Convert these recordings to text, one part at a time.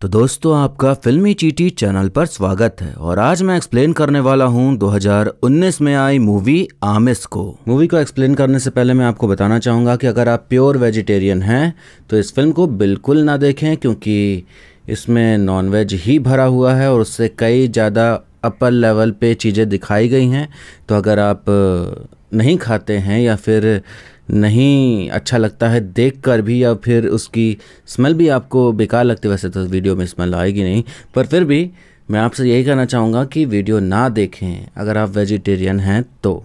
तो दोस्तों आपका फिल्मी चीटी चैनल पर स्वागत है और आज मैं एक्सप्लेन करने वाला हूं 2019 में आई मूवी आमिस को मूवी को एक्सप्लेन करने से पहले मैं आपको बताना चाहूंगा कि अगर आप प्योर वेजिटेरियन हैं तो इस फिल्म को बिल्कुल ना देखें क्योंकि इसमें नॉनवेज ही भरा हुआ है और उससे कई ज़्यादा अपर लेवल पे चीज़ें दिखाई गई हैं तो अगर आप नहीं खाते हैं या फिर नहीं अच्छा लगता है देख कर भी या फिर उसकी स्मेल भी आपको बेकार लगती वैसे तो वीडियो में स्मेल आएगी नहीं पर फिर भी मैं आपसे यही कहना चाहूँगा कि वीडियो ना देखें अगर आप वेजिटेरियन हैं तो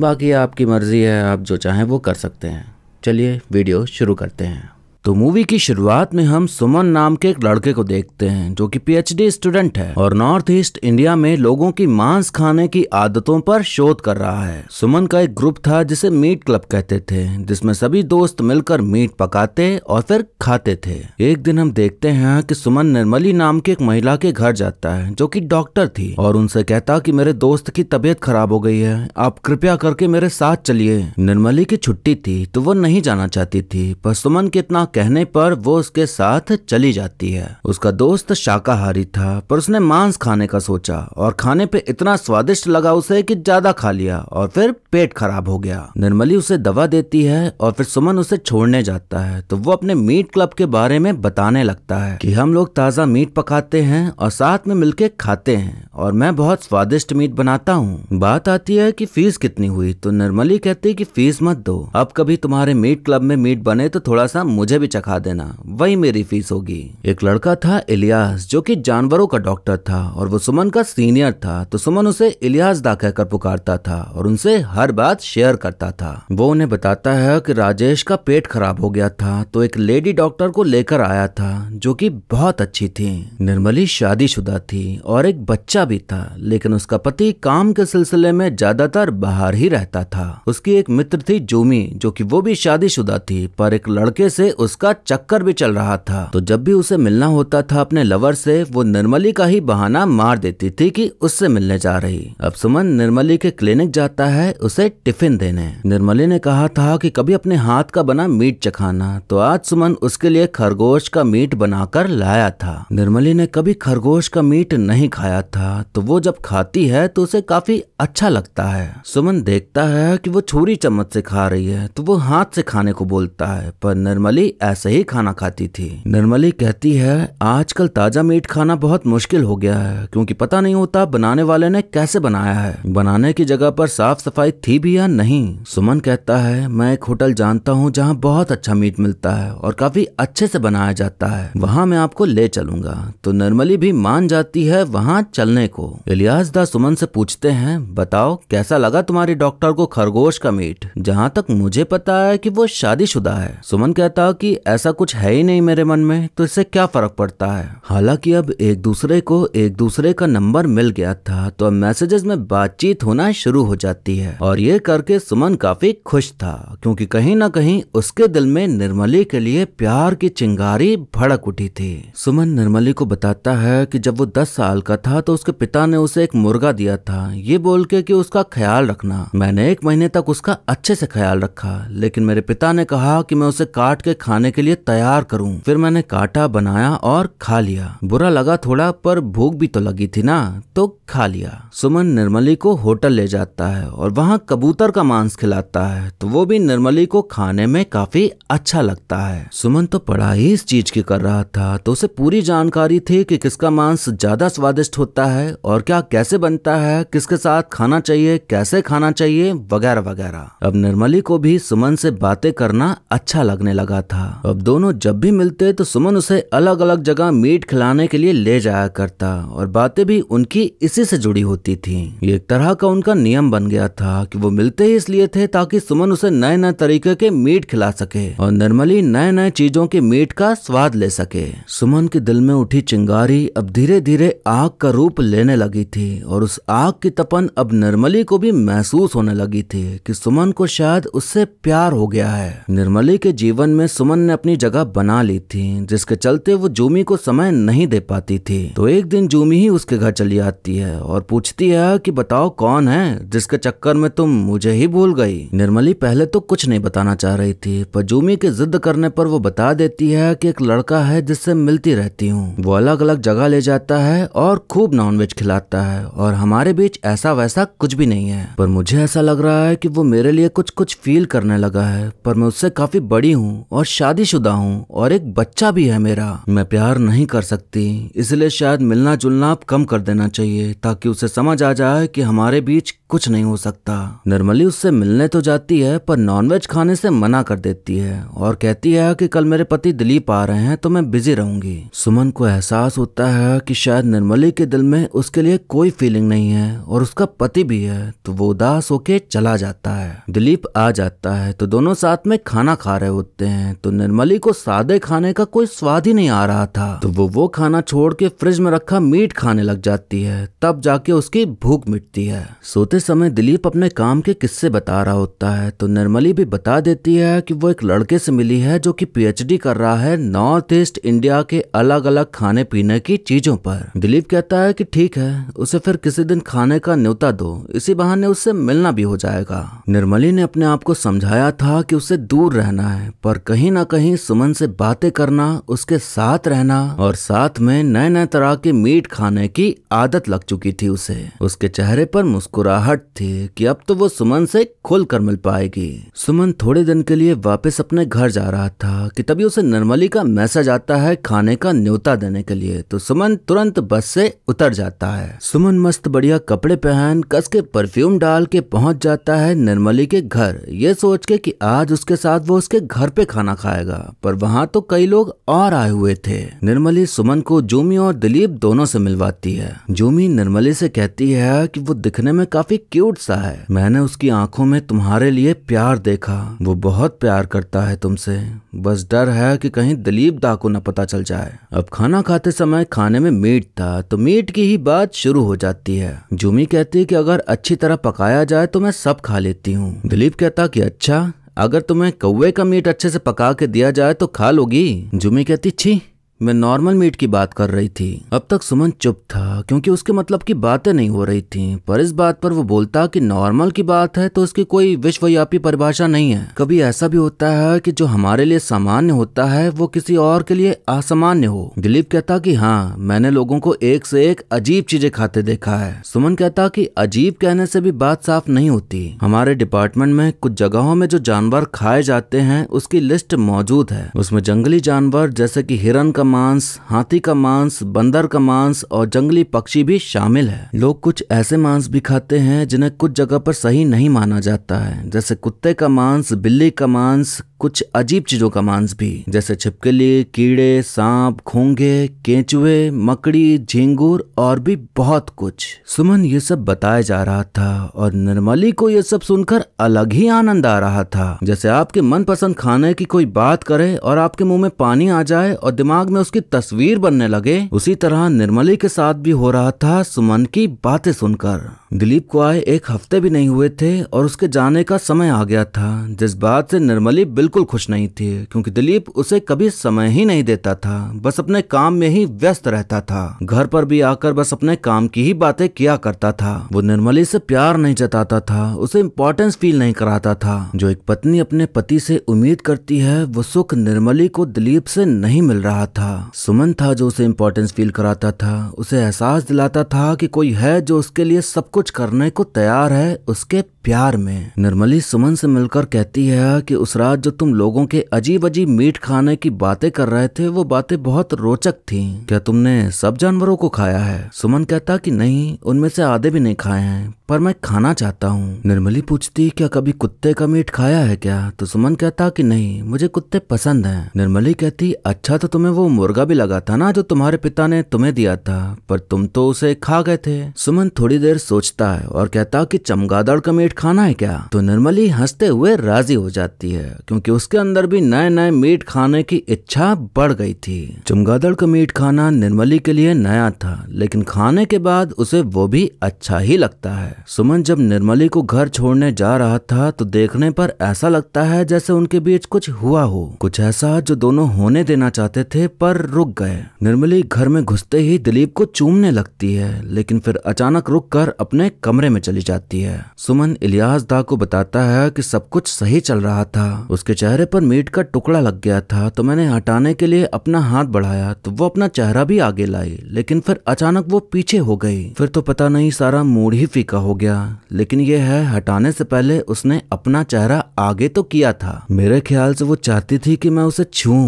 बाकी आपकी मर्ज़ी है आप जो चाहें वो कर सकते हैं चलिए वीडियो शुरू करते हैं तो मूवी की शुरुआत में हम सुमन नाम के एक लड़के को देखते हैं जो कि पीएचडी स्टूडेंट है और नॉर्थ ईस्ट इंडिया में लोगों की मांस खाने की आदतों पर शोध कर रहा है सुमन का एक ग्रुप था जिसे मीट क्लब कहते थे जिसमें सभी दोस्त मिलकर मीट पकाते और फिर खाते थे एक दिन हम देखते हैं कि सुमन निर्मली नाम की एक महिला के घर जाता है जो की डॉक्टर थी और उनसे कहता की मेरे दोस्त की तबीयत खराब हो गई है आप कृपया करके मेरे साथ चलिए निर्मली की छुट्टी थी तो वो नहीं जाना चाहती थी पर सुमन कितना कहने पर वो उसके साथ चली जाती है उसका दोस्त शाकाहारी था पर उसने मांस खाने का सोचा और खाने पे इतना स्वादिष्ट लगा उसे कि ज्यादा खा लिया और फिर पेट खराब हो गया निर्मली उसे दवा देती है और फिर सुमन उसे छोड़ने जाता है तो वो अपने मीट क्लब के बारे में बताने लगता है की हम लोग ताज़ा मीट पकाते हैं और साथ में मिलके खाते हैं और मैं बहुत स्वादिष्ट मीट बनाता हूँ बात आती है कि फीस कितनी हुई तो निर्मली कहती है कि फीस मत दो अब कभी तुम्हारे मीट क्लब में मीट बने तो थोड़ा सा मुझे भी चखा देना वही मेरी फीस होगी एक लड़का था इलियास जो कि जानवरों का डॉक्टर था और वो सुमन का सीनियर था तो सुमन उसे इलियास दा कहकर पुकारता था और उनसे हर बात शेयर करता था वो उन्हें बताता है कि राजेश का पेट खराब हो गया था तो एक लेडी डॉक्टर को लेकर आया था जो कि बहुत अच्छी थी निर्मली शादीशुदा थी और एक बच्चा भी था लेकिन उसका पति काम के सिलसिले में ज्यादातर बाहर ही रहता था उसकी एक मित्र थी जूमी जो की वो भी शादीशुदा थी पर एक लड़के से उस उसका चक्कर भी चल रहा था तो जब भी उसे मिलना होता था अपने लवर से वो निर्मली का ही बहाना मार देती थी कि उससे मिलने जा रही अब सुमन निर्मली के क्लिनिक जाता है उसे टिफिन देने निर्मली ने कहा था कि कभी अपने हाथ का बना मीट चखाना तो आज सुमन उसके लिए खरगोश का मीट बनाकर लाया था निर्मली ने कभी खरगोश का मीट नहीं खाया था तो वो जब खाती है तो उसे काफी अच्छा लगता है सुमन देखता है कि वो छुरी चम्मच से खा रही है तो वो हाथ से खाने को बोलता है पर निर्मली ऐसे ही खाना खाती थी निर्मली कहती है आजकल ताजा मीट खाना बहुत मुश्किल हो गया है क्योंकि पता नहीं होता बनाने वाले ने कैसे बनाया है बनाने की जगह पर साफ सफाई थी भी या नहीं सुमन कहता है मैं एक होटल जानता हूँ जहाँ बहुत अच्छा मीट मिलता है और काफी अच्छे से बनाया जाता है वहाँ मैं आपको ले चलूंगा तो निर्मली भी मान जाती है वहाँ चलने को इलियास दा सुमन से पूछते हैं बताओ कैसा लगा तुम्हारे डॉक्टर को खरगोश का मीट जहाँ तक मुझे पता है कि वो शादीशुदा है सुमन कहता कि ऐसा कुछ है ही नहीं मेरे मन में तो इससे क्या फ़र्क पड़ता है हालांकि अब एक दूसरे को एक दूसरे का नंबर मिल गया था तो अब मैसेजेस में बातचीत होना शुरू हो जाती है और ये करके सुमन काफी खुश था क्योंकि कहीं ना कहीं उसके दिल में निर्मली के लिए प्यार की चिंगारी भड़क उठी थी सुमन निर्मली को बताता है कि जब वो दस साल का था तो उसके पिता ने उसे एक मुर्गा दिया था ये बोल के कि उसका ख्याल रखना मैंने एक महीने तक उसका अच्छे से ख्याल रखा लेकिन मेरे पिता ने कहा कि मैं उसे काट के खाने खाने के लिए तैयार करूं फिर मैंने काटा बनाया और खा लिया बुरा लगा थोड़ा पर भूख भी तो लगी थी ना तो खा लिया सुमन निर्मली को होटल ले जाता है और वहाँ कबूतर का मांस खिलाता है तो वो भी निर्मली को खाने में काफी अच्छा लगता है सुमन तो पढ़ाई इस चीज की कर रहा था तो उसे पूरी जानकारी थी कि किसका मांस ज्यादा स्वादिष्ट होता है और क्या कैसे बनता है किसके साथ खाना चाहिए कैसे खाना चाहिए वगैरह वगैरह अब निर्मली को भी सुमन से बातें करना अच्छा लगने लगा था था अब दोनों जब भी मिलते तो सुमन उसे अलग अलग जगह मीट खिलाने के लिए ले जाया करता और बातें भी उनकी इसी से जुड़ी होती थी एक तरह का उनका नियम बन गया था कि वो मिलते ही इसलिए थे ताकि सुमन उसे नए नए तरीके के मीट खिला सके और निर्मली नए नए चीजों के मीट का स्वाद ले सके सुमन के दिल में उठी चिंगारी अब धीरे धीरे आग का रूप लेने लगी थी और उस आग की तपन अब निर्मली को भी महसूस होने लगी थी कि सुमन को शायद उससे प्यार हो गया है निर्मली के जीवन में सुमन सुमन ने अपनी जगह बना ली थी जिसके चलते वो जूमी को समय नहीं दे पाती थी तो एक दिन जूमी ही उसके घर चली आती है और पूछती है कि बताओ कौन है जिसके चक्कर में तुम मुझे ही भूल गई निर्मली पहले तो कुछ नहीं बताना चाह रही थी पर जूमी के जिद करने पर वो बता देती है कि एक लड़का है जिससे मिलती रहती हूँ वो अलग अलग जगह ले जाता है और खूब नॉनवेज खिलाता है और हमारे बीच ऐसा वैसा कुछ भी नहीं है पर मुझे ऐसा लग रहा है कि वो मेरे लिए कुछ कुछ फील करने लगा है पर मैं उससे काफी बड़ी हूँ और शादीशुदा हूँ और एक बच्चा भी है मेरा मैं प्यार नहीं कर सकती इसलिए शायद मिलना जुलना आप कम कर देना चाहिए ताकि उसे समझ आ जाए कि हमारे बीच कुछ नहीं हो सकता निर्मली उससे मिलने तो जाती है पर नॉनवेज खाने से मना कर देती है और कहती है कि कल मेरे पति दिलीप आ रहे हैं तो मैं बिजी रहूंगी सुमन को एहसास होता है कि शायद निर्मली के दिल में उसके लिए कोई फीलिंग नहीं है और उसका पति भी है तो वो उदास होके चला जाता है दिलीप आ जाता है तो दोनों साथ में खाना खा रहे होते हैं तो निर्मली को सादे खाने का कोई स्वाद ही नहीं आ रहा था तो वो वो खाना छोड़ के फ्रिज में रखा मीट खाने लग जाती है तब जाके उसकी भूख मिटती है सोते समय दिलीप अपने काम के किस्से बता रहा होता है तो निर्मली भी बता देती है कि वो एक लड़के से मिली है जो कि पीएचडी कर रहा है नॉर्थ ईस्ट इंडिया के अलग अलग खाने पीने की चीजों पर दिलीप कहता है कि ठीक है उसे फिर किसी दिन खाने का न्योता दो इसी बहाने उससे मिलना भी हो जाएगा निर्मली ने अपने आप को समझाया था कि उसे दूर रहना है पर कहीं ना ना कहीं सुमन से बातें करना उसके साथ रहना और साथ में नए नए तरह के मीट खाने की आदत लग चुकी थी उसे उसके चेहरे पर मुस्कुराहट थी कि अब तो वो सुमन से खुल कर मिल पाएगी सुमन थोड़े दिन के लिए वापस अपने घर जा रहा था कि तभी उसे निर्मली का मैसेज आता है खाने का न्योता देने के लिए तो सुमन तुरंत बस से उतर जाता है सुमन मस्त बढ़िया कपड़े पहन कस के परफ्यूम डाल के पहुंच जाता है निर्मली के घर ये सोच के कि आज उसके साथ वो उसके घर पे खाना खाए आएगा पर वहाँ तो कई लोग और आए हुए थे निर्मली सुमन को जूमी और दिलीप दोनों से मिलवाती है जूमी निर्मली से कहती है कि वो दिखने में काफी क्यूट सा है मैंने उसकी आंखों में तुम्हारे लिए प्यार देखा वो बहुत प्यार करता है तुमसे बस डर है कि कहीं दिलीप दा को न पता चल जाए अब खाना खाते समय खाने में मीट था तो मीट की ही बात शुरू हो जाती है जूमी कहती है कि अगर अच्छी तरह पकाया जाए तो मैं सब खा लेती हूँ दिलीप कहता कि अच्छा अगर तुम्हें कौवे का मीट अच्छे से पका के दिया जाए तो खा लोगी जुमी कहती छी मैं नॉर्मल मीट की बात कर रही थी अब तक सुमन चुप था क्योंकि उसके मतलब की बातें नहीं हो रही थी पर इस बात पर वो बोलता कि नॉर्मल की बात है तो उसकी कोई विश्वव्यापी परिभाषा नहीं है कभी ऐसा भी होता है कि जो हमारे लिए सामान्य होता है वो किसी और के लिए असामान्य हो दिलीप कहता कि हाँ मैंने लोगों को एक से एक अजीब चीजें खाते देखा है सुमन कहता कि अजीब कहने से भी बात साफ नहीं होती हमारे डिपार्टमेंट में कुछ जगहों में जो जानवर खाए जाते हैं उसकी लिस्ट मौजूद है उसमें जंगली जानवर जैसे की हिरन का मांस हाथी का मांस बंदर का मांस और जंगली पक्षी भी शामिल है लोग कुछ ऐसे मांस भी खाते हैं जिन्हें कुछ जगह पर सही नहीं माना जाता है जैसे कुत्ते का मांस बिल्ली का मांस कुछ अजीब चीजों का मांस भी जैसे छिपकली कीड़े सांप खोंगे केंचुए मकड़ी झेंगूर और भी बहुत कुछ सुमन ये सब बताया जा रहा था और निर्मली को ये सब सुनकर अलग ही आनंद आ रहा था जैसे आपके मनपसंद खाने की कोई बात करे और आपके मुंह में पानी आ जाए और दिमाग में उसकी तस्वीर बनने लगे उसी तरह निर्मली के साथ भी हो रहा था सुमन की बातें सुनकर दिलीप को आए एक हफ्ते भी नहीं हुए थे और उसके जाने का समय आ गया था जिस बात से निर्मली बिल्कुल खुश नहीं थी क्योंकि दिलीप उसे कभी समय ही नहीं देता था बस अपने काम में ही व्यस्त रहता था घर पर भी आकर बस अपने काम की ही बातें किया करता था वो निर्मली से प्यार नहीं जताता था उसे इम्पोर्टेंस फील नहीं कराता था जो एक पत्नी अपने पति से उम्मीद करती है वो सुख निर्मली को दिलीप से नहीं मिल रहा था था सुमन था जो उसे इम्पोर्टेंस फील कराता था उसे एहसास दिलाता था कि कोई है जो उसके लिए सब कुछ करने को तैयार है उसके प्यार में निर्मली सुमन से मिलकर कहती है कि उस रात जो तुम लोगों के अजीब अजीब मीट खाने की बातें कर रहे थे वो बातें बहुत रोचक थी क्या तुमने सब जानवरों को खाया है सुमन कहता कि नहीं उनमें से आधे भी नहीं खाए हैं पर मैं खाना चाहता हूँ निर्मली पूछती क्या कभी कुत्ते का मीट खाया है क्या तो सुमन कहता कि नहीं मुझे कुत्ते पसंद हैं निर्मली कहती अच्छा तो तुम्हें वो मुर्गा भी लगा था ना जो तुम्हारे पिता ने तुम्हें दिया था पर तुम तो उसे खा गए थे सुमन थोड़ी देर सोचता है और कहता कि चमगादड़ का मीट खाना है क्या तो निर्मली हंसते हुए राजी हो जाती है क्योंकि उसके अंदर भी नए नए मीट खाने की इच्छा बढ़ गई थी चमगादड़ का मीट खाना निर्मली के लिए नया था लेकिन खाने के बाद उसे वो भी अच्छा ही लगता है सुमन जब निर्मली को घर छोड़ने जा रहा था तो देखने पर ऐसा लगता है जैसे उनके बीच कुछ हुआ हो कुछ ऐसा जो दोनों होने देना चाहते थे पर रुक गए निर्मली घर में घुसते ही दिलीप को चूमने लगती है लेकिन फिर अचानक रुक कर अपने कमरे में चली जाती है सुमन इलियास दा को बताता है कि सब कुछ सही चल रहा था उसके चेहरे पर मीट का टुकड़ा लग गया था तो मैंने हटाने के लिए अपना हाथ बढ़ाया तो वो अपना चेहरा भी आगे लाई लेकिन फिर अचानक वो पीछे हो गई फिर तो पता नहीं सारा मूड ही फीका हो गया लेकिन यह है हटाने से पहले उसने अपना चेहरा आगे तो किया था मेरे ख्याल से वो चाहती थी कि मैं उसे छूं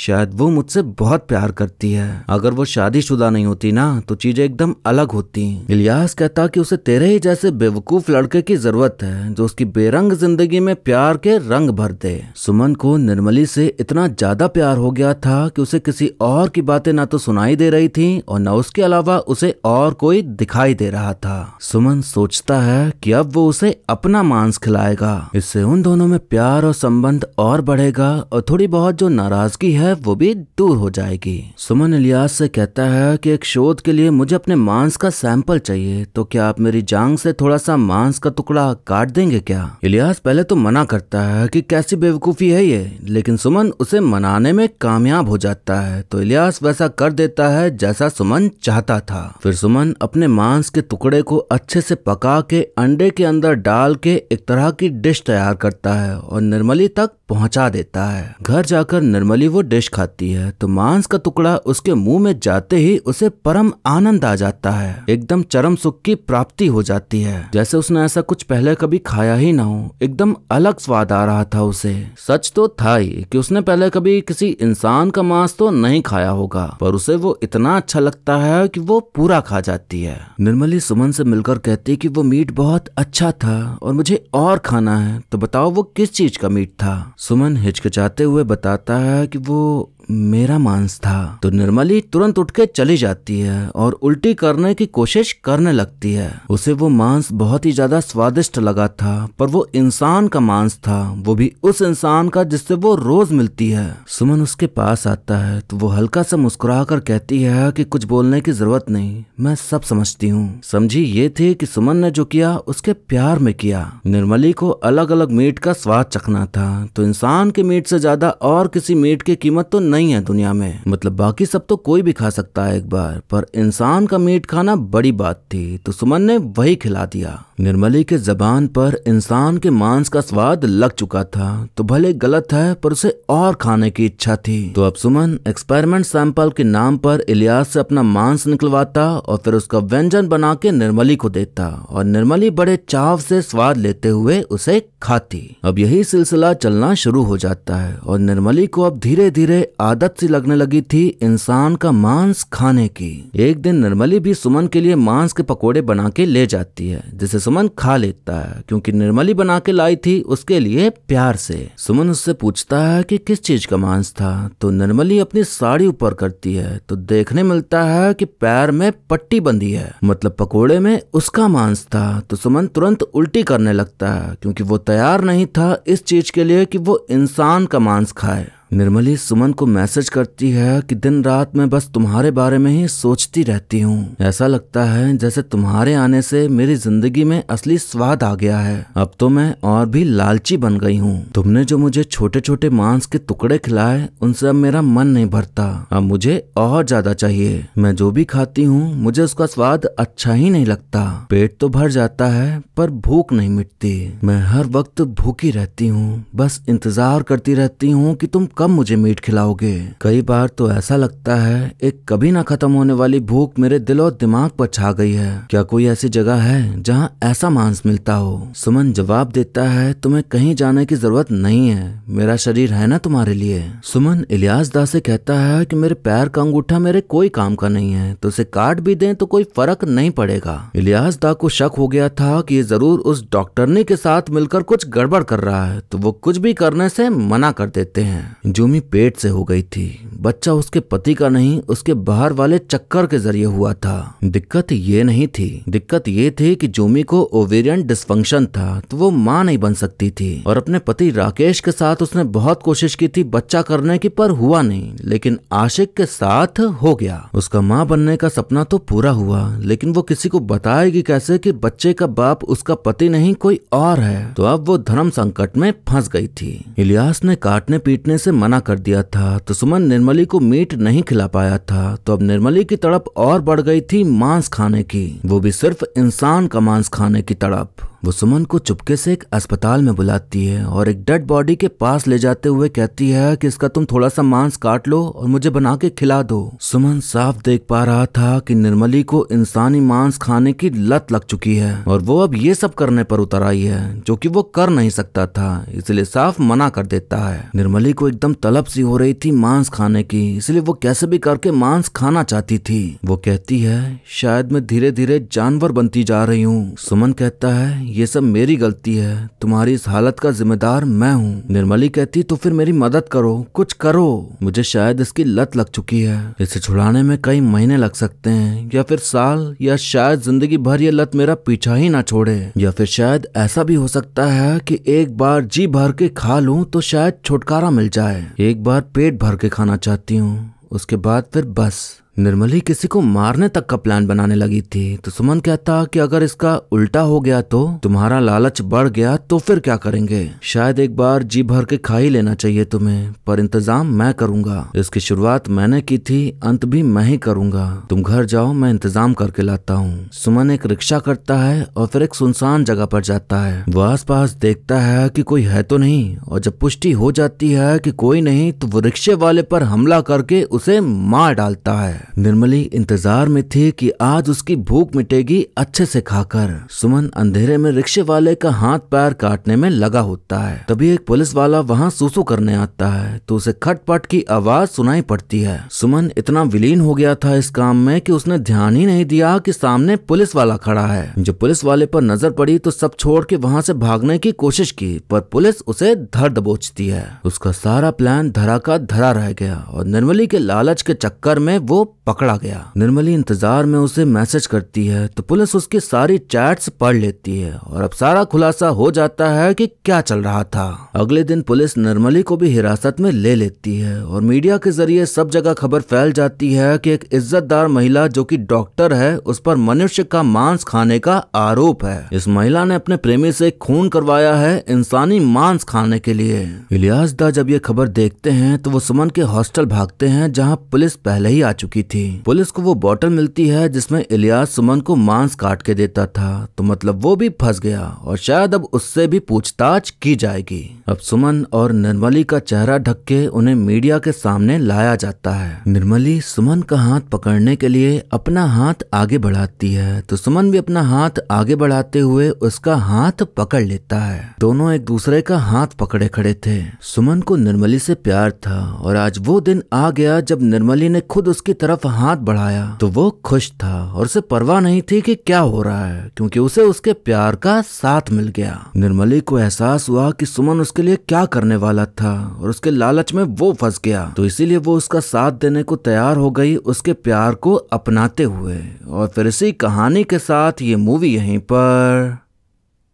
शायद वो मुझसे बहुत प्यार करती है अगर वो शादीशुदा नहीं होती ना तो चीजें एकदम अलग होती इलियास कहता कि उसे तेरे ही जैसे बेवकूफ लड़के की जरूरत है जो उसकी बेरंग जिंदगी में प्यार के रंग भर दे सुमन को निर्मली से इतना ज्यादा प्यार हो गया था कि उसे किसी और की बातें ना तो सुनाई दे रही थी और न उसके अलावा उसे और कोई दिखाई दे रहा था सुमन सोचता है कि अब वो उसे अपना मांस खिलाएगा इससे उन दोनों में प्यार और संबंध और बढ़ेगा और थोड़ी बहुत जो नाराजगी है है वो भी दूर हो जाएगी सुमन इलियास से कहता है कि एक शोध के लिए मुझे अपने मांस का सैंपल चाहिए तो क्या आप मेरी जांग से थोड़ा सा मांस का टुकड़ा काट देंगे क्या इलियास पहले तो मना करता है कि कैसी बेवकूफ़ी है ये लेकिन सुमन उसे मनाने में कामयाब हो जाता है तो इलियास वैसा कर देता है जैसा सुमन चाहता था फिर सुमन अपने मांस के टुकड़े को अच्छे से पका के अंडे के अंदर डाल के एक तरह की डिश तैयार करता है और निर्मली तक पहुंचा देता है घर जाकर निर्मली वो डिश खाती है तो मांस का टुकड़ा उसके मुंह में जाते ही उसे परम आनंद आ जाता है एकदम चरम सुख की प्राप्ति हो जाती है जैसे उसने ऐसा कुछ पहले कभी खाया ही ना हो एकदम अलग स्वाद आ रहा था उसे सच तो था ही कि उसने पहले कभी किसी इंसान का मांस तो नहीं खाया होगा पर उसे वो इतना अच्छा लगता है कि वो पूरा खा जाती है निर्मली सुमन से मिलकर कहती कि वो मीट बहुत अच्छा था और मुझे और खाना है तो बताओ वो किस चीज का मीट था सुमन हिचकिचाते हुए बताता है कि वो itu मेरा मांस था तो निर्मली तुरंत उठ के चली जाती है और उल्टी करने की कोशिश करने लगती है उसे वो मांस बहुत ही ज्यादा स्वादिष्ट लगा था पर वो इंसान का मांस था वो भी उस इंसान का जिससे वो रोज मिलती है सुमन उसके पास आता है तो वो हल्का सा मुस्कुरा कर कहती है कि कुछ बोलने की जरूरत नहीं मैं सब समझती हूँ समझी ये थी कि सुमन ने जो किया उसके प्यार में किया निर्मली को अलग अलग मीट का स्वाद चखना था तो इंसान के मीट से ज्यादा और किसी मीट की कीमत तो नहीं नहीं है दुनिया में मतलब बाकी सब तो कोई भी खा सकता है एक बार पर इंसान का मीट खाना बड़ी बात थी तो सुमन ने वही खिला दिया निर्मली के जबान पर इंसान के मांस का स्वाद लग चुका था तो भले गलत है पर उसे और खाने की इच्छा थी तो अब सुमन एक्सपेरिमेंट सैंपल के नाम पर इलियास से अपना मांस निकलवाता और फिर उसका व्यंजन बना के निर्मली को देता और निर्मली बड़े चाव से स्वाद लेते हुए उसे खाती अब यही सिलसिला चलना शुरू हो जाता है और निर्मली को अब धीरे धीरे आदत सी लगने लगी थी इंसान का मांस खाने की एक दिन निर्मली भी सुमन के लिए मांस के पकोड़े बना के ले जाती है जिसे सुमन खा लेता है क्योंकि निर्मली बना के लाई थी उसके लिए प्यार से सुमन उससे पूछता है कि किस चीज का मांस था तो निर्मली अपनी साड़ी ऊपर करती है तो देखने मिलता है कि पैर में पट्टी बंधी है मतलब पकोड़े में उसका मांस था तो सुमन तुरंत उल्टी करने लगता है क्योंकि वो तैयार नहीं था इस चीज़ के लिए कि वो इंसान का मांस खाए निर्मली सुमन को मैसेज करती है कि दिन रात मैं बस तुम्हारे बारे में ही सोचती रहती हूँ ऐसा लगता है जैसे तुम्हारे आने से मेरी जिंदगी में असली स्वाद आ गया है अब तो मैं और भी लालची बन गई हूँ तुमने जो मुझे छोटे छोटे मांस के टुकड़े खिलाए उनसे अब मेरा मन नहीं भरता अब मुझे और ज्यादा चाहिए मैं जो भी खाती हूँ मुझे उसका स्वाद अच्छा ही नहीं लगता पेट तो भर जाता है पर भूख नहीं मिटती मैं हर वक्त भूखी रहती हूँ बस इंतजार करती रहती हूँ कि तुम कब मुझे मीट खिलाओगे कई बार तो ऐसा लगता है एक कभी ना खत्म होने वाली भूख मेरे दिल और दिमाग पर छा गई है क्या कोई ऐसी जगह है जहाँ ऐसा मांस मिलता हो सुमन जवाब देता है तुम्हें कहीं जाने की जरूरत नहीं है मेरा शरीर है ना तुम्हारे लिए सुमन इलियास दास से कहता है कि मेरे पैर का अंगूठा मेरे कोई काम का नहीं है तो उसे काट भी दें तो कोई फर्क नहीं पड़ेगा इलियास दा को शक हो गया था कि ये जरूर उस डॉक्टरनी के साथ मिलकर कुछ गड़बड़ कर रहा है तो वो कुछ भी करने से मना कर देते हैं जूमी पेट से हो गई थी बच्चा उसके पति का नहीं उसके बाहर वाले चक्कर के जरिए हुआ था दिक्कत ये नहीं थी दिक्कत ये थी कि जूमी को ओवेरियन डिस्फंक्शन था तो वो माँ नहीं बन सकती थी और अपने पति राकेश के साथ उसने बहुत कोशिश की थी बच्चा करने की पर हुआ नहीं लेकिन आशिक के साथ हो गया उसका माँ बनने का सपना तो पूरा हुआ लेकिन वो किसी को बताएगी कैसे कि बच्चे का बाप उसका पति नहीं कोई और है तो अब वो धर्म संकट में फंस गई थी इलियास ने काटने पीटने से मना कर दिया था तो सुमन निर्मली को मीट नहीं खिला पाया था तो अब निर्मली की तड़प और बढ़ गई थी मांस खाने की वो भी सिर्फ इंसान का मांस खाने की तड़प वो सुमन को चुपके से एक अस्पताल में बुलाती है और एक डेड बॉडी के पास ले जाते हुए कहती है कि इसका तुम थोड़ा सा मांस काट लो और मुझे बना के खिला दो सुमन साफ देख पा रहा था कि निर्मली को इंसानी मांस खाने की लत लग चुकी है और वो अब ये सब करने पर उतर आई है जो कि वो कर नहीं सकता था इसलिए साफ मना कर देता है निर्मली को एकदम तलब सी हो रही थी मांस खाने की इसलिए वो कैसे भी करके मांस खाना चाहती थी वो कहती है शायद मैं धीरे धीरे जानवर बनती जा रही हूँ सुमन कहता है ये सब मेरी गलती है तुम्हारी इस हालत का जिम्मेदार मैं हूँ निर्मली कहती तो फिर मेरी मदद करो कुछ करो मुझे शायद इसकी लत लग चुकी है इसे छुड़ाने में कई महीने लग सकते हैं या फिर साल या शायद जिंदगी भर ये लत मेरा पीछा ही ना छोड़े या फिर शायद ऐसा भी हो सकता है कि एक बार जी भर के खा लू तो शायद छुटकारा मिल जाए एक बार पेट भर के खाना चाहती हूँ उसके बाद फिर बस निर्मली किसी को मारने तक का प्लान बनाने लगी थी तो सुमन कहता कि अगर इसका उल्टा हो गया तो तुम्हारा लालच बढ़ गया तो फिर क्या करेंगे शायद एक बार जी भर के खा ही लेना चाहिए तुम्हें पर इंतजाम मैं करूंगा इसकी शुरुआत मैंने की थी अंत भी मैं ही करूंगा तुम घर जाओ मैं इंतजाम करके लाता हूँ सुमन एक रिक्शा करता है और फिर एक सुनसान जगह पर जाता है वो आस पास देखता है की कोई है तो नहीं और जब पुष्टि हो जाती है की कोई नहीं तो वो रिक्शे वाले पर हमला करके उसे मार डालता है निर्मली इंतजार में थी कि आज उसकी भूख मिटेगी अच्छे से खाकर सुमन अंधेरे में रिक्शे वाले का हाथ पैर काटने में लगा होता है तभी एक पुलिस वाला वहाँ सूसू करने आता है तो उसे खटपट की आवाज सुनाई पड़ती है सुमन इतना विलीन हो गया था इस काम में कि उसने ध्यान ही नहीं दिया कि सामने पुलिस वाला खड़ा है जब पुलिस वाले पर नजर पड़ी तो सब छोड़ के वहाँ से भागने की कोशिश की पर पुलिस उसे धर दबोचती है उसका सारा प्लान धरा का धरा रह गया और निर्मली के लालच के चक्कर में वो पकड़ा गया निर्मली इंतजार में उसे मैसेज करती है तो पुलिस उसकी सारी चैट्स पढ़ लेती है और अब सारा खुलासा हो जाता है कि क्या चल रहा था अगले दिन पुलिस निर्मली को भी हिरासत में ले लेती है और मीडिया के जरिए सब जगह खबर फैल जाती है कि एक इज्जतदार महिला जो कि डॉक्टर है उस पर मनुष्य का मांस खाने का आरोप है इस महिला ने अपने प्रेमी से खून करवाया है इंसानी मांस खाने के लिए इलियास दा जब ये खबर देखते हैं तो वो सुमन के हॉस्टल भागते हैं जहाँ पुलिस पहले ही आ चुकी की थी पुलिस को वो बॉटल मिलती है जिसमें इलियास सुमन को मांस काट के देता था तो मतलब वो भी फंस गया और शायद अब उससे भी पूछताछ की जाएगी अब सुमन और निर्मली का चेहरा ढक के उन्हें मीडिया के सामने लाया जाता है निर्मली सुमन का हाथ पकड़ने के लिए अपना हाथ आगे बढ़ाती है तो सुमन भी अपना हाथ आगे बढ़ाते हुए उसका हाथ पकड़ लेता है दोनों एक दूसरे का हाथ पकड़े खड़े थे सुमन को निर्मली से प्यार था और आज वो दिन आ गया जब निर्मली ने खुद उसकी तरफ तरफ हाथ बढ़ाया तो वो खुश था और उसे परवाह नहीं थी कि क्या हो रहा है क्योंकि उसे उसके प्यार का साथ मिल गया निर्मली को एहसास हुआ कि सुमन उसके लिए क्या करने वाला था और उसके लालच में वो फंस गया तो इसीलिए वो उसका साथ देने को तैयार हो गई उसके प्यार को अपनाते हुए और फिर इसी कहानी के साथ ये मूवी यहीं पर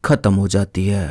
खत्म हो जाती है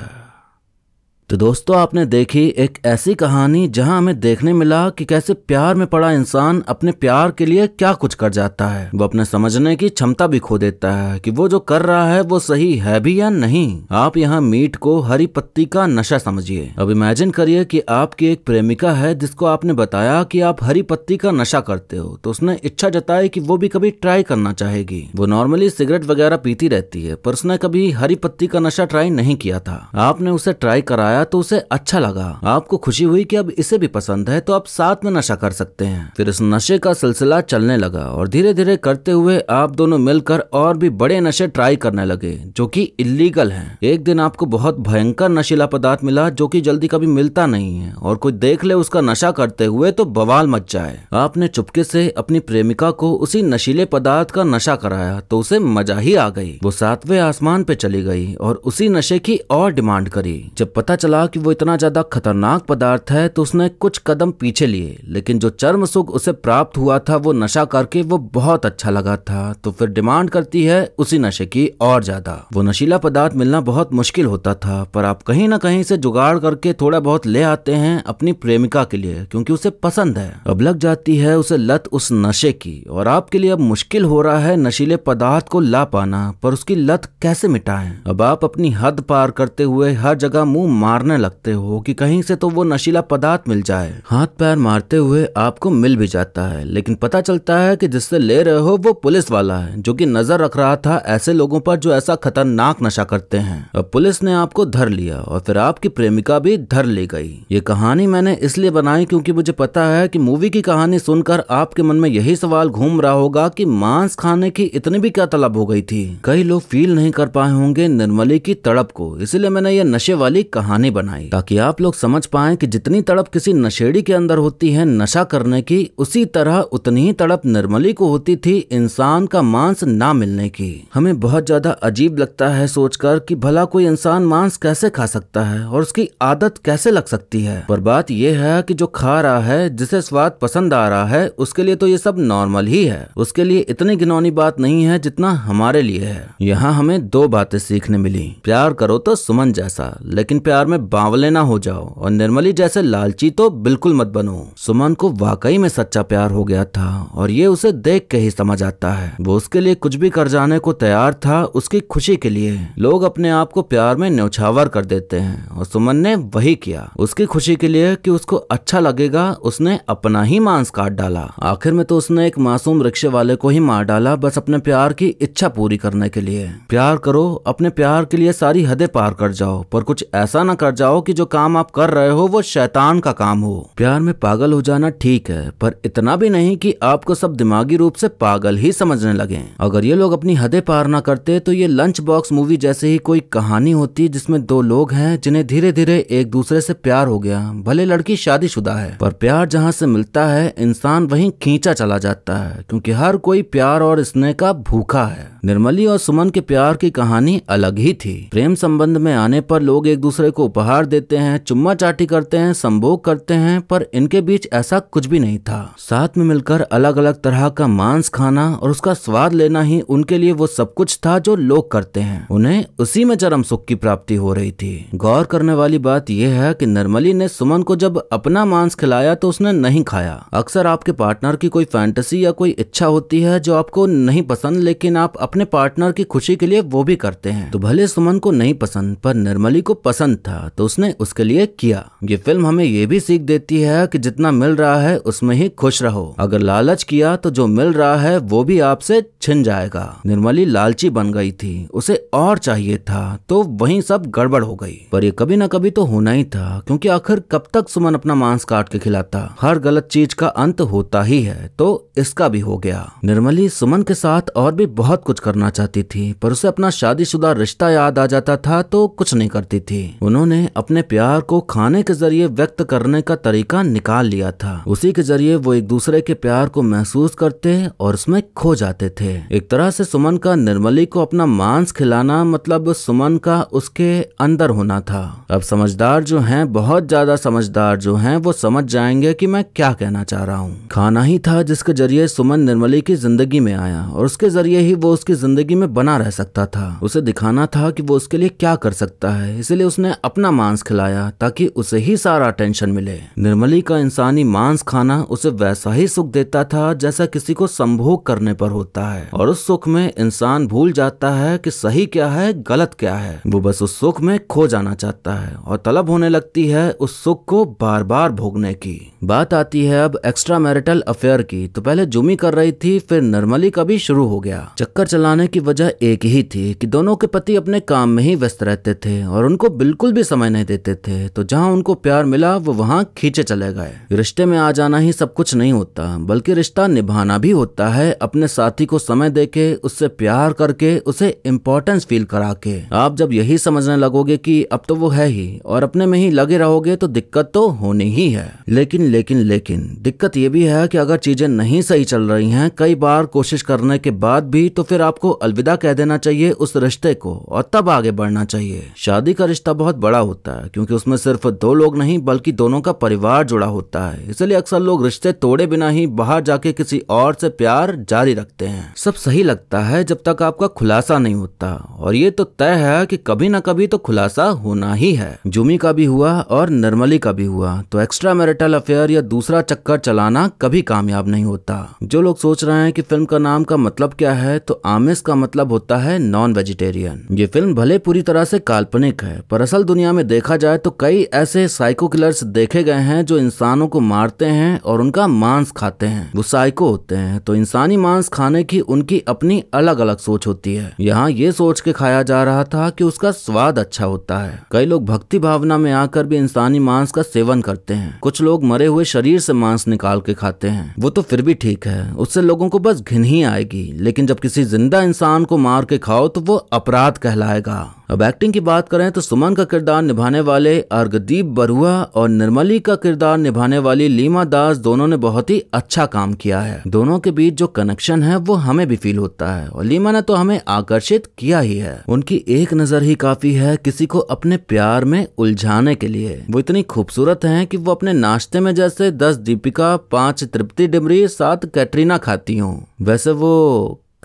तो दोस्तों आपने देखी एक ऐसी कहानी जहां हमें देखने मिला कि कैसे प्यार में पड़ा इंसान अपने प्यार के लिए क्या कुछ कर जाता है वो अपने समझने की क्षमता भी खो देता है कि वो जो कर रहा है वो सही है भी या नहीं आप यहाँ मीट को हरी पत्ती का नशा समझिए अब इमेजिन करिए कि आपकी एक प्रेमिका है जिसको आपने बताया कि आप हरी पत्ती का नशा करते हो तो उसने इच्छा जताई कि वो भी कभी ट्राई करना चाहेगी वो नॉर्मली सिगरेट वगैरह पीती रहती है पर उसने कभी हरी पत्ती का नशा ट्राई नहीं किया था आपने उसे ट्राई कराया बताया तो उसे अच्छा लगा आपको खुशी हुई कि अब इसे भी पसंद है तो आप साथ में नशा कर सकते हैं फिर इस नशे का सिलसिला चलने लगा और धीरे धीरे करते हुए आप दोनों मिलकर और भी बड़े नशे ट्राई करने लगे जो कि इलीगल हैं एक दिन आपको बहुत भयंकर नशीला पदार्थ मिला जो कि जल्दी कभी मिलता नहीं है और कोई देख ले उसका नशा करते हुए तो बवाल मच जाए आपने चुपके से अपनी प्रेमिका को उसी नशीले पदार्थ का नशा कराया तो उसे मजा ही आ गई वो सातवें आसमान पे चली गई और उसी नशे की और डिमांड करी जब पता चला चला कि वो इतना ज़्यादा खतरनाक पदार्थ है तो उसने कुछ कदम पीछे लिए लेकिन जो चर्म सुख उसे प्राप्त हुआ था वो नशा करके वो बहुत अच्छा लगा था तो फिर डिमांड करती है उसी नशे की और ज़्यादा वो नशीला पदार्थ मिलना बहुत मुश्किल होता था पर आप कहीं ना कहीं से जुगाड़ करके थोड़ा बहुत ले आते हैं अपनी प्रेमिका के लिए क्योंकि उसे पसंद है अब लग जाती है उसे लत उस नशे की और आपके लिए अब मुश्किल हो रहा है नशीले पदार्थ को ला पाना पर उसकी लत कैसे मिटाएं अब आप अपनी हद पार करते हुए हर जगह मुंह मार मारने लगते हो कि कहीं से तो वो नशीला पदार्थ मिल जाए हाथ पैर मारते हुए आपको मिल भी जाता है लेकिन पता चलता है कि जिससे ले रहे हो वो पुलिस वाला है जो कि नजर रख रहा था ऐसे लोगों पर जो ऐसा खतरनाक नशा करते हैं अब पुलिस ने आपको धर लिया और फिर आपकी प्रेमिका भी धर ली गई ये कहानी मैंने इसलिए बनाई क्योंकि मुझे पता है कि मूवी की कहानी सुनकर आपके मन में यही सवाल घूम रहा होगा कि मांस खाने की इतनी भी क्या तलब हो गई थी कई लोग फील नहीं कर पाए होंगे निर्मली की तड़प को इसलिए मैंने ये नशे वाली कहानी कहानी बनाई ताकि आप लोग समझ पाए कि जितनी तड़प किसी नशेड़ी के अंदर होती है नशा करने की उसी तरह उतनी ही तड़प निर्मली को होती थी इंसान का मांस ना मिलने की हमें बहुत ज्यादा अजीब लगता है सोचकर कि भला कोई इंसान मांस कैसे खा सकता है और उसकी आदत कैसे लग सकती है पर बात यह है कि जो खा रहा है जिसे स्वाद पसंद आ रहा है उसके लिए तो ये सब नॉर्मल ही है उसके लिए इतनी गिनौनी बात नहीं है जितना हमारे लिए है यहाँ हमें दो बातें सीखने मिली प्यार करो तो सुमन जैसा लेकिन प्यार में में बावले ना हो जाओ और निर्मली जैसे लालची तो बिल्कुल मत बनो सुमन को वाकई में सच्चा प्यार हो गया था और ये उसे देख के ही समझ आता है वो उसके लिए कुछ भी कर जाने को तैयार था उसकी खुशी के लिए लोग अपने आप को प्यार में न्यौछावर कर देते हैं और सुमन ने वही किया उसकी खुशी के लिए कि उसको अच्छा लगेगा उसने अपना ही मांस काट डाला आखिर में तो उसने एक मासूम रिक्शे वाले को ही मार डाला बस अपने प्यार की इच्छा पूरी करने के लिए प्यार करो अपने प्यार के लिए सारी हदें पार कर जाओ पर कुछ ऐसा ना कर जाओ कि जो काम आप कर रहे हो वो शैतान का काम हो प्यार में पागल हो जाना ठीक है पर इतना भी नहीं कि आपको सब दिमागी रूप से पागल ही समझने लगे अगर ये लोग अपनी हदें पार ना करते तो ये लंच बॉक्स मूवी जैसे ही कोई कहानी होती जिसमें दो लोग हैं जिन्हें धीरे धीरे एक दूसरे से प्यार हो गया भले लड़की शादीशुदा है पर प्यार जहाँ से मिलता है इंसान वहीं खींचा चला जाता है क्योंकि हर कोई प्यार और स्नेह का भूखा है निर्मली और सुमन के प्यार की कहानी अलग ही थी प्रेम संबंध में आने पर लोग एक दूसरे को उपहार देते हैं चुम्मा चाटी करते हैं संभोग करते हैं पर इनके बीच ऐसा कुछ भी नहीं था साथ में मिलकर अलग अलग तरह का मांस खाना और उसका स्वाद लेना ही उनके लिए वो सब कुछ था जो लोग करते हैं उन्हें उसी में चरम सुख की प्राप्ति हो रही थी गौर करने वाली बात यह है कि निर्मली ने सुमन को जब अपना मांस खिलाया तो उसने नहीं खाया अक्सर आपके पार्टनर की कोई फैंटेसी या कोई इच्छा होती है जो आपको नहीं पसंद लेकिन आप अपने अपने पार्टनर की खुशी के लिए वो भी करते हैं तो भले सुमन को नहीं पसंद पर निर्मली को पसंद था तो उसने उसके लिए किया ये फिल्म हमें ये भी सीख देती है कि जितना मिल रहा है उसमें ही खुश रहो अगर लालच किया तो जो मिल रहा है वो भी आपसे छिन जाएगा निर्मली लालची बन गई थी उसे और चाहिए था तो वही सब गड़बड़ हो गई पर ये कभी ना कभी तो होना ही था क्योंकि आखिर कब तक सुमन अपना मांस काट के खिलाता हर गलत चीज का अंत होता ही है तो इसका भी हो गया निर्मली सुमन के साथ और भी बहुत कुछ कुछ करना चाहती थी पर उसे अपना शादीशुदा रिश्ता याद आ जाता था तो कुछ नहीं करती थी उन्होंने अपने प्यार को खाने के जरिए व्यक्त करने का तरीका निकाल लिया था उसी के जरिए वो एक दूसरे के प्यार को महसूस करते और उसमें खो जाते थे एक तरह से सुमन का निर्मली को अपना मांस खिलाना मतलब सुमन का उसके अंदर होना था अब समझदार जो हैं बहुत ज्यादा समझदार जो हैं वो समझ जाएंगे कि मैं क्या कहना चाह रहा हूँ खाना ही था जिसके जरिए सुमन निर्मली की जिंदगी में आया और उसके जरिए ही वो उसकी उसकी जिंदगी में बना रह सकता था उसे दिखाना था कि वो उसके लिए क्या कर सकता है इसलिए उसने अपना मांस खिलाया ताकि उसे ही सारा टेंशन मिले निर्मली का इंसानी मांस खाना उसे वैसा ही सुख देता था जैसा किसी को संभोग करने पर होता है और उस सुख में इंसान भूल जाता है कि सही क्या है गलत क्या है वो बस उस सुख में खो जाना चाहता है और तलब होने लगती है उस सुख को बार बार भोगने की बात आती है अब एक्स्ट्रा मैरिटल अफेयर की तो पहले जुमी कर रही थी फिर निर्मली का भी शुरू हो गया चक्कर चलाने की वजह एक ही थी कि दोनों के पति अपने काम में ही व्यस्त रहते थे और उनको बिल्कुल भी समय नहीं देते थे तो जहाँ उनको प्यार मिला वो वहाँ खींचे चले गए रिश्ते में आ जाना ही सब कुछ नहीं होता बल्कि रिश्ता निभाना भी होता है अपने साथी को समय दे उससे प्यार करके उसे इम्पोर्टेंस फील करा के आप जब यही समझने लगोगे की अब तो वो है ही और अपने में ही लगे रहोगे तो दिक्कत तो होनी ही है लेकिन लेकिन लेकिन दिक्कत ये भी है की अगर चीजें नहीं सही चल रही है कई बार कोशिश करने के बाद भी तो फिर आपको अलविदा कह देना चाहिए उस रिश्ते को और तब आगे बढ़ना चाहिए शादी का रिश्ता बहुत बड़ा होता है क्योंकि उसमें सिर्फ दो लोग नहीं बल्कि दोनों का परिवार जुड़ा होता है इसलिए अक्सर लोग रिश्ते तोड़े बिना ही बाहर जाके किसी और से प्यार जारी रखते हैं सब सही लगता है जब तक आपका खुलासा नहीं होता और ये तो तय है कि कभी ना कभी तो खुलासा होना ही है जुमी का भी हुआ और निर्मली का भी हुआ तो एक्स्ट्रा मैरिटल अफेयर या दूसरा चक्कर चलाना कभी कामयाब नहीं होता जो लोग सोच रहे हैं कि फिल्म का नाम का मतलब क्या है तो आमिस का मतलब होता है नॉन वेजिटेरियन ये फिल्म भले पूरी तरह से काल्पनिक है पर असल दुनिया में देखा जाए तो कई ऐसे साइको किलर्स देखे गए हैं जो इंसानों को मारते हैं और उनका मांस खाते हैं वो साइको होते हैं तो इंसानी मांस खाने की उनकी अपनी अलग अलग सोच होती है यहाँ ये सोच के खाया जा रहा था की उसका स्वाद अच्छा होता है कई लोग भक्ति भावना में आकर भी इंसानी मांस का सेवन करते हैं कुछ लोग मरे हुए शरीर से मांस निकाल के खाते हैं वो तो फिर भी ठीक है उससे लोगों को बस घिन ही आएगी लेकिन जब किसी जिंदगी जिंदा इंसान को मार के खाओ तो वो अपराध कहलाएगा अब एक्टिंग की बात करें तो सुमन का किरदार निभाने वाले अर्गदीप बरुआ और निर्मली का किरदार निभाने वाली लीमा दास दोनों ने बहुत ही अच्छा काम किया है दोनों के बीच जो कनेक्शन है वो हमें भी फील होता है और लीमा ने तो हमें आकर्षित किया ही है उनकी एक नजर ही काफी है किसी को अपने प्यार में उलझाने के लिए वो इतनी खूबसूरत है की वो अपने नाश्ते में जैसे दस दीपिका पांच तृप्ति डिमरी सात कैटरीना खाती हूँ वैसे वो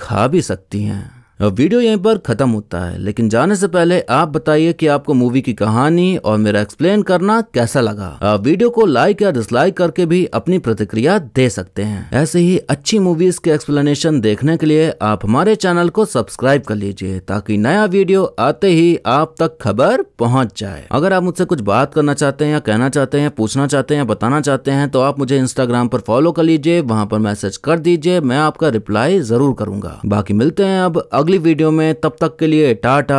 खा भी सकती हैं वीडियो यहीं पर ख़त्म होता है लेकिन जाने से पहले आप बताइए कि आपको मूवी की कहानी और मेरा एक्सप्लेन करना कैसा लगा वीडियो को लाइक या डिसलाइक करके भी अपनी प्रतिक्रिया दे सकते हैं ऐसे ही अच्छी मूवीज के एक्सप्लेनेशन देखने के लिए आप हमारे चैनल को सब्सक्राइब कर लीजिए ताकि नया वीडियो आते ही आप तक खबर पहुँच जाए अगर आप मुझसे कुछ बात करना चाहते हैं या कहना चाहते हैं पूछना चाहते हैं बताना चाहते हैं तो आप मुझे इंस्टाग्राम पर फॉलो कर लीजिए वहाँ पर मैसेज कर दीजिए मैं आपका रिप्लाई जरूर करूंगा बाकी मिलते हैं अब अगले अगली वीडियो में तब तक के लिए टाटा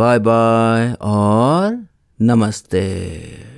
बाय बाय और नमस्ते